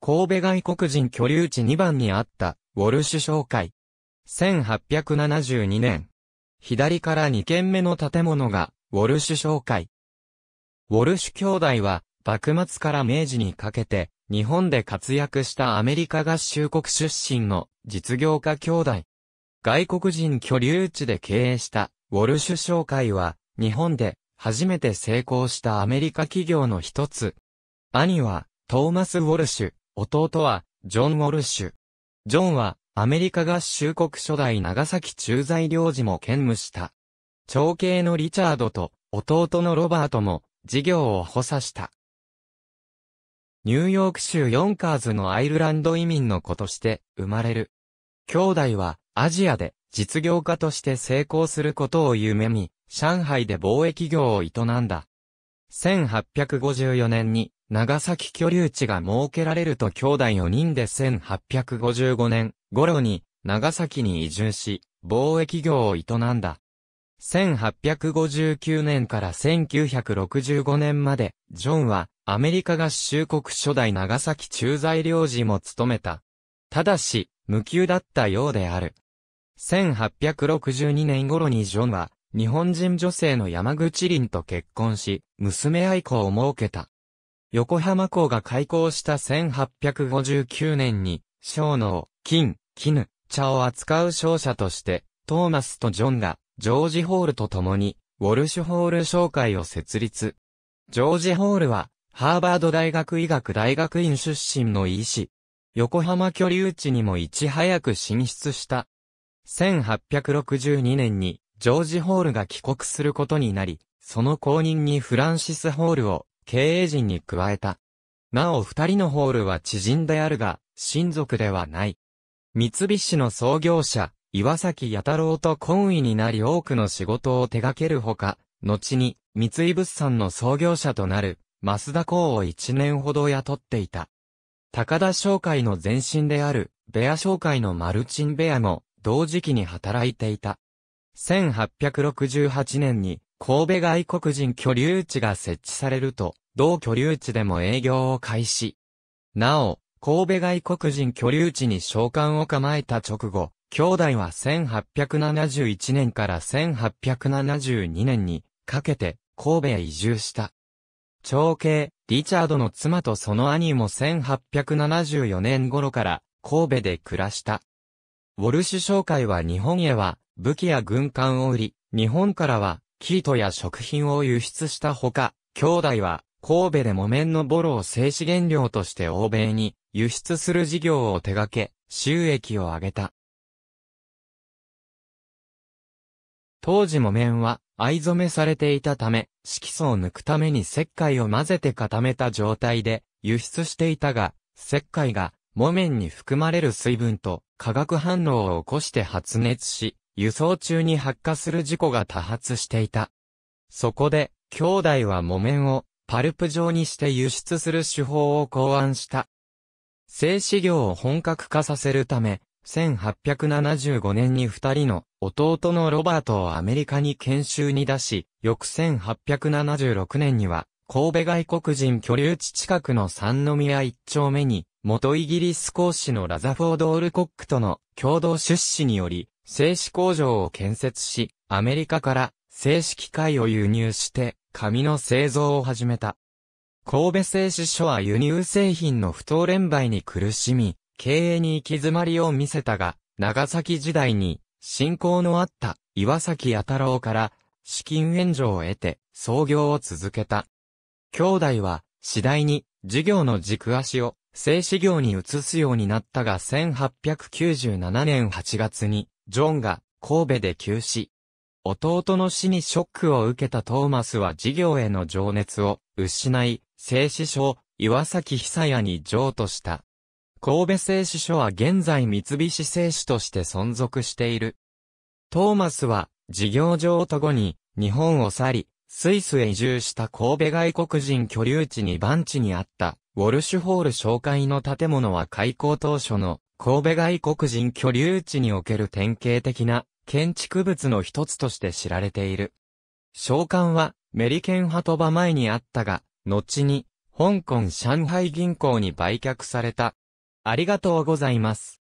神戸外国人居留地2番にあった、ウォルシュ商会。1872年。左から2軒目の建物が、ウォルシュ商会。ウォルシュ兄弟は、幕末から明治にかけて、日本で活躍したアメリカ合衆国出身の実業家兄弟。外国人居留地で経営したウォルシュ商会は日本で初めて成功したアメリカ企業の一つ。兄はトーマス・ウォルシュ、弟は、ジョン・ウォルシュ。ジョンは、アメリカ合衆国初代長崎駐在領事も兼務した。長兄のリチャードと、弟のロバートも、事業を補佐した。ニューヨーク州ヨンカーズのアイルランド移民の子として生まれる。兄弟はアジアで実業家として成功することを夢見、上海で貿易業を営んだ。1854年に長崎居留地が設けられると兄弟4人で1855年頃に長崎に移住し、貿易業を営んだ。1859年から1965年まで、ジョンはアメリカ合衆国初代長崎駐在領事も務めた。ただし、無給だったようである。1862年頃にジョンは、日本人女性の山口凛と結婚し、娘愛子を設けた。横浜港が開港した1859年に、小脳、金、絹、茶を扱う商社として、トーマスとジョンが、ジョージ・ホールと共に、ウォルシュホール商会を設立。ジョージ・ホールは、ハーバード大学医学大学院出身の医師。横浜居留地にもいち早く進出した。1862年に、ジョージ・ホールが帰国することになり、その後任にフランシス・ホールを経営陣に加えた。なお二人のホールは知人であるが、親族ではない。三菱の創業者、岩崎弥太郎と懇意になり多くの仕事を手掛けるほか、後に、三井物産の創業者となる、増田孝を一年ほど雇っていた。高田商会の前身である、ベア商会のマルチンベアも、同時期に働いていた。1868年に、神戸外国人居留地が設置されると、同居留地でも営業を開始。なお、神戸外国人居留地に召喚を構えた直後、兄弟は1871年から1872年にかけて神戸へ移住した。長兄、リチャードの妻とその兄も1874年頃から神戸で暮らした。ウォルシュ商会は日本へは武器や軍艦を売り、日本からは生糸や食品を輸出したほか、兄弟は神戸で木綿のボロを製紙原料として欧米に輸出する事業を手掛け、収益を上げた。当時木綿は藍染めされていたため、色素を抜くために石灰を混ぜて固めた状態で輸出していたが、石灰が木綿に含まれる水分と化学反応を起こして発熱し、輸送中に発火する事故が多発していた。そこで、兄弟は木綿をパルプ状にして輸出する手法を考案した。製紙業を本格化させるため、1875年に二人の弟のロバートをアメリカに研修に出し、翌1876年には、神戸外国人居留地近くの三宮一丁目に、元イギリス公使のラザフォード・オルコックとの共同出資により、製紙工場を建設し、アメリカから製紙機械を輸入して、紙の製造を始めた。神戸製紙所は輸入製品の不当連売に苦しみ、経営に行き詰まりを見せたが、長崎時代に、信仰のあった岩崎弥太郎から資金援助を得て創業を続けた。兄弟は次第に事業の軸足を製紙業に移すようになったが1897年8月にジョンが神戸で急死。弟の死にショックを受けたトーマスは事業への情熱を失い、製紙所、岩崎久也に譲渡した。神戸製紙所は現在三菱製紙として存続している。トーマスは事業譲渡後に日本を去り、スイスへ移住した神戸外国人居留地に番地にあった、ウォルシュホール紹介の建物は開校当初の神戸外国人居留地における典型的な建築物の一つとして知られている。召喚はメリケン波ト場前にあったが、後に香港上海銀行に売却された。ありがとうございます。